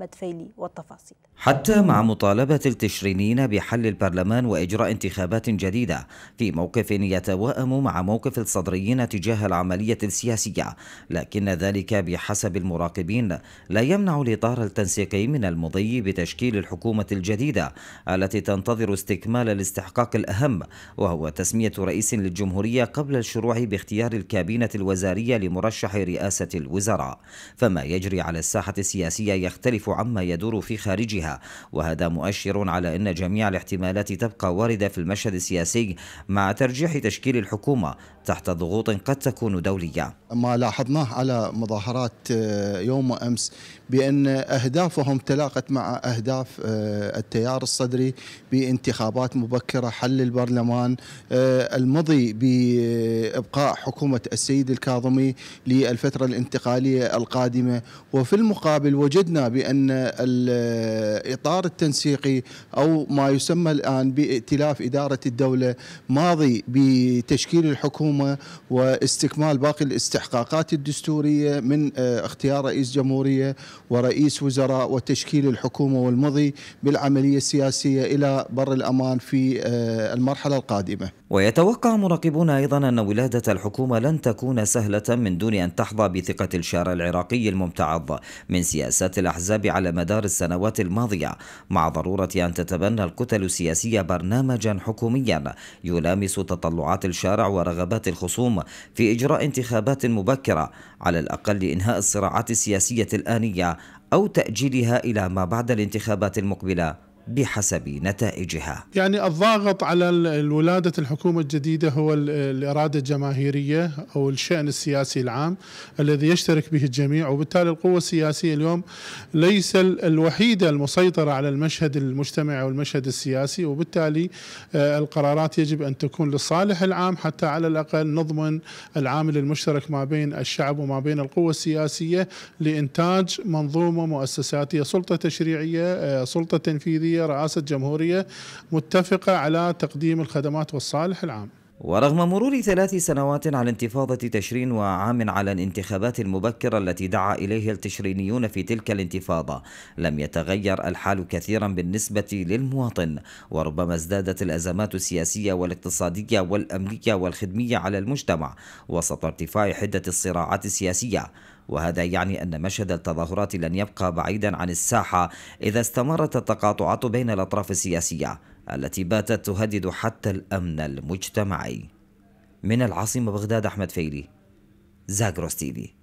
أحمد فيلي والتفاصيل حتى مع مطالبة التشرينيين بحل البرلمان وإجراء انتخابات جديدة في موقف يتوائم مع موقف الصدريين تجاه العملية السياسية لكن ذلك بحسب المراقبين لا يمنع الإطار التنسيقي من المضي بتشكيل الحكومة الجديدة التي تنتظر استكمال الاستحقاق الأهم وهو تسمية رئيس للجمهورية قبل الشروع باختيار الكابينة الوزارية لمرشح رئاسة الوزراء فما يجري على الساحة السياسية يختلف عما يدور في خارجها وهذا مؤشر على أن جميع الاحتمالات تبقى واردة في المشهد السياسي مع ترجيح تشكيل الحكومة تحت ضغوط قد تكون دولية ما لاحظناه على مظاهرات آه، يوم أمس بأن أهدافهم تلاقت مع أهداف آه، التيار الصدري بانتخابات مبكرة حل البرلمان آه، المضي بإبقاء حكومة السيد الكاظمي للفترة الانتقالية القادمة وفي المقابل وجدنا بأن الإطار التنسيقي أو ما يسمى الآن بائتلاف إدارة الدولة ماضي بتشكيل الحكومة الحكومه واستكمال باقي الاستحقاقات الدستوريه من آه، اختيار رئيس جمهوريه ورئيس وزراء وتشكيل الحكومه والمضي بالعمليه السياسيه الى بر الامان في آه، المرحله القادمه. ويتوقع مراقبون ايضا ان ولاده الحكومه لن تكون سهله من دون ان تحظى بثقه الشارع العراقي الممتعض من سياسات الاحزاب على مدار السنوات الماضيه مع ضروره ان تتبنى الكتل السياسيه برنامجا حكوميا يلامس تطلعات الشارع ورغبات إدارة الخصوم في إجراء انتخابات مبكرة على الأقل لانهاء الصراعات السياسية الآنية أو تأجيلها إلى ما بعد الانتخابات المقبلة بحسب نتائجها يعني الضاغط على ولادة الحكومة الجديدة هو الإرادة الجماهيرية أو الشأن السياسي العام الذي يشترك به الجميع وبالتالي القوة السياسية اليوم ليس الوحيدة المسيطرة على المشهد المجتمعي والمشهد السياسي وبالتالي آه، القرارات يجب أن تكون للصالح العام حتى على الأقل نضمن العامل المشترك ما بين الشعب وما بين القوة السياسية لإنتاج منظومة مؤسساتية سلطة تشريعية آه، سلطة تنفيذية الجمهورية رئاسة الجمهورية متفقة على تقديم الخدمات والصالح العام ورغم مرور ثلاث سنوات على انتفاضة تشرين وعام على الانتخابات المبكرة التي دعا إليها التشرينيون في تلك الانتفاضة لم يتغير الحال كثيرا بالنسبة للمواطن وربما ازدادت الأزمات السياسية والاقتصادية والأمنية والخدمية على المجتمع وسط ارتفاع حدة الصراعات السياسية وهذا يعني أن مشهد التظاهرات لن يبقى بعيدا عن الساحة إذا استمرت التقاطعات بين الأطراف السياسية التي باتت تهدد حتى الأمن المجتمعي من العاصمة بغداد أحمد فيلي زاغروس تيفي